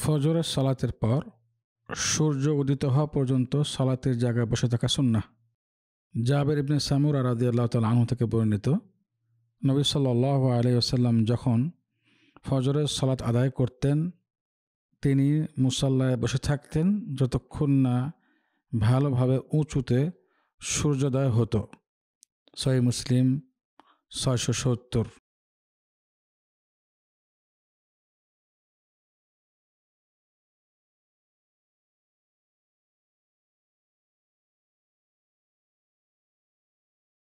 ফজরের সালাতের পর সূর্য উদিত হওয়া পর্যন্ত সালাতের জায়গায় বসে থাকা সুন্না জাবের ইবনে সামুর আরাদি আল্লাহ তাল আনহু থেকে বর্ণিত নবী সাল্লাহ আলিয়াসাল্লাম যখন ফজরের সালাত আদায় করতেন তিনি মুসাল্লায় বসে থাকতেন যতক্ষণ না ভালোভাবে উঁচুতে সূর্যোদয় হতো সহি মুসলিম ছয়শো সত্তর